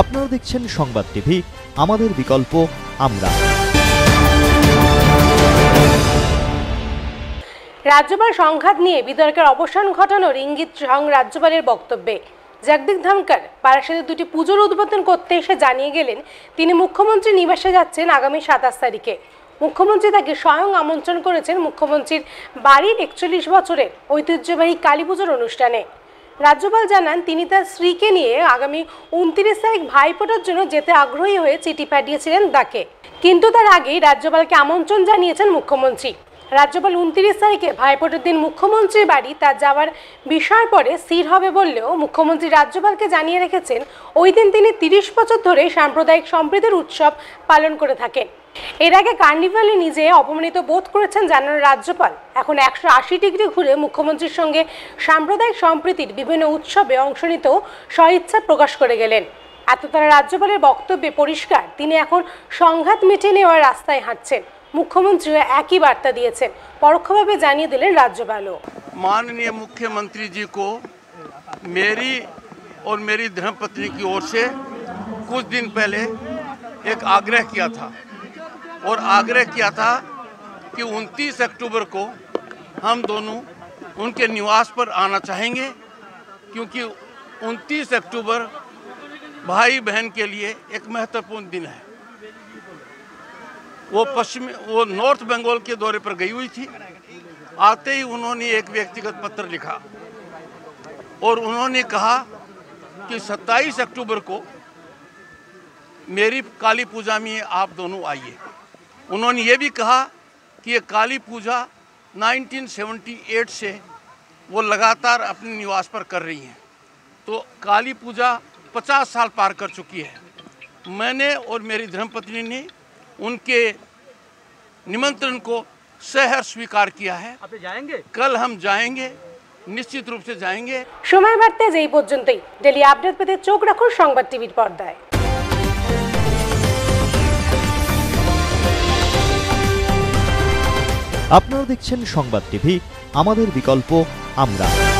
আপনারা দেখছেন সংবাদ টিভি আমাদের বিকল্প আমরা রাজ্যপাল সংঘাত নিয়ে বিতর্কের অবসান ঘটানোর ইঙ্গিত সং রাজ্যপালের বক্তব্যে জগদীপ ধনকর বারাসাতের দুটি পুজোর উদ্বোধন করতে এসে জানিয়ে গেলেন তিনি মুখ্যমন্ত্রী নিবাসে যাচ্ছেন আগামী সাতাশ তারিখে মুখ্যমন্ত্রী তাকে স্বয়ং আমন্ত্রণ করেছেন মুখ্যমন্ত্রীর বাড়ির একচল্লিশ বছরের ঐতিহ্যবাহী কালী পুজোর অনুষ্ঠানে রাজ্যপাল জানান তিনি তার স্ত্রীকে নিয়ে আগামী উনত্রিশ তারিখ ভাইফোঁটার জন্য যেতে আগ্রহী হয়ে চিঠি পাঠিয়েছিলেন তাকে কিন্তু তার আগেই রাজ্যপালকে আমন্ত্রণ জানিয়েছেন মুখ্যমন্ত্রী রাজ্যপাল উনত্রিশ তারিখে ভাইফোঁটার দিন মুখ্যমন্ত্রীর বাড়ি তা যাওয়ার বিষয় পরে স্থির হবে বললেও মুখ্যমন্ত্রী রাজ্যপালকে জানিয়ে রেখেছেন ওই দিন তিনি তিরিশ বছর ধরে সাম্প্রদায়িক সম্প্রীতির উৎসব পালন করে থাকেন এর আগে কার্নিভালে নিজে অপমানিত বোধ করেছেন জানান রাজ্যপাল এখন একশো আশি ডিগ্রি ঘুরে মুখ্যমন্ত্রীর সঙ্গে সাম্প্রদায়িক সম্প্রীতির বিভিন্ন উৎসবে অংশ নিতেও সহিচ্ছা প্রকাশ করে গেলেন এত তারা রাজ্যপালের বক্তব্যে পরিষ্কার তিনি এখন সংঘাত মিটিয়ে নেওয়ার রাস্তায় হাঁটছেন मुख्यमंत्री মুখ্যমন্ত্রীরা একই বার্তা দিয়েছেন পরোক্ষভাবে जानिए दिले राज्यपाल माननीय मुख्यमंत्री जी को मेरी और मेरी धर्मपत्नी की ओर से कुछ दिन पहले एक आग्रह किया था और आग्रह किया था कि 29 अक्टूबर को हम दोनों उनके निवास पर आना चाहेंगे क्योंकि 29 अक्टूबर भाई बहन के लिए एक महत्वपूर्ण दिन है वो पश्चिम वो नॉर्थ बंगाल के दौरे पर गई हुई थी आते ही उन्होंने एक व्यक्तिगत पत्र लिखा और उन्होंने कहा कि 27 अक्टूबर को मेरी काली पूजा में आप दोनों आइए उन्होंने ये भी कहा कि ये काली पूजा 1978 से वो लगातार अपने निवास पर कर रही हैं तो काली पूजा 50 साल पार कर चुकी है मैंने और मेरी धर्मपत्नी ने उनके निमंत्रण को शहर स्वीकार किया है अब जाएंगे कल हम जाएंगे निश्चित रूप से जाएंगे समय बढ़ते जी पर्त डेली अपडेट पे चोक रख संबाद टीवी पर्दाय আপনারা দেখছেন সংবাদ টিভি আমাদের বিকল্প